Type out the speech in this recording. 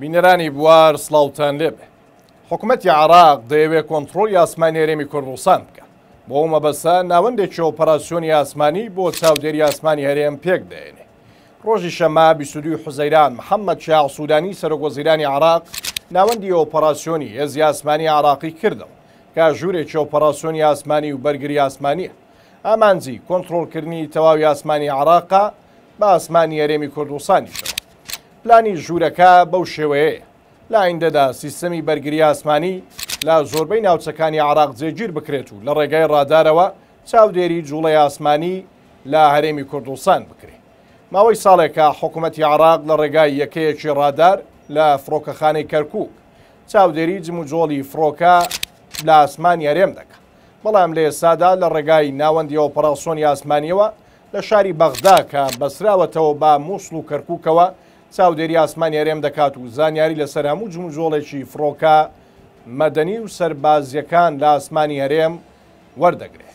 بینەرانی بوار سلااوان لێ بێ حکوومەتی عراق دەیەوێت کۆنتترۆل یاسمانی هەرێمی کوردستان بکە بۆ مەبەسە ناوەندێکی ئۆپەراسسیۆنی ئاسمانی بۆ چاودێری ئاسمانی هەرێم پێک دێنێ ڕۆژی شەما بیسودی حوزەیران محەممەد شیا سوودانی سەرۆگۆزیرانی عراق ناوەندی ئۆپەراسسیۆنی هێزی ئاسمانی عراقی کردەوە کا ژوورێکی ئۆپەراسسیۆنی ئاسمانی و بەرگری ئاسمانیە ئامانزی کۆنتترۆلکردنی تەواوی ئاسمانی عراقا بە ئاسمانی هەرێمی کوردستانی شەوە پلانی ژوورەکە بەو شێوەیە لایندەدا سیستەمی بەرگری ئاسمانی لا زۆربەی ناوچەکانی عراق جێگیر بکرێت و لە ڕێگای ڕادارەوە چاودێری جوڵی ئاسمانی لە هەرێمی کوردستان بکرێت ماوەی ساڵێکە حکوومەتتی عراق لە ڕێگای یەکەیەکی ڕادار لە فرۆکەخانەی کەرکک چاودێری جم و جۆڵی فرۆکە لە ئاسمانی هەرێم دەکات بەڵام لە ئێستادا لە ڕێگای ناوەندی ئۆپەراسۆنی ئاسمانیەوە لە شاری بەغدا کە بەسراوەتەوە با مووسڵ و کەرککەوە چاودێری ئاسمانی هەرێم دەکات و زانیاری لە سەراموو جموجۆڵێکی فڕۆکە مەدەنی و سەربازیەکان لە ئاسمانی هەرێم وەردەگرێت.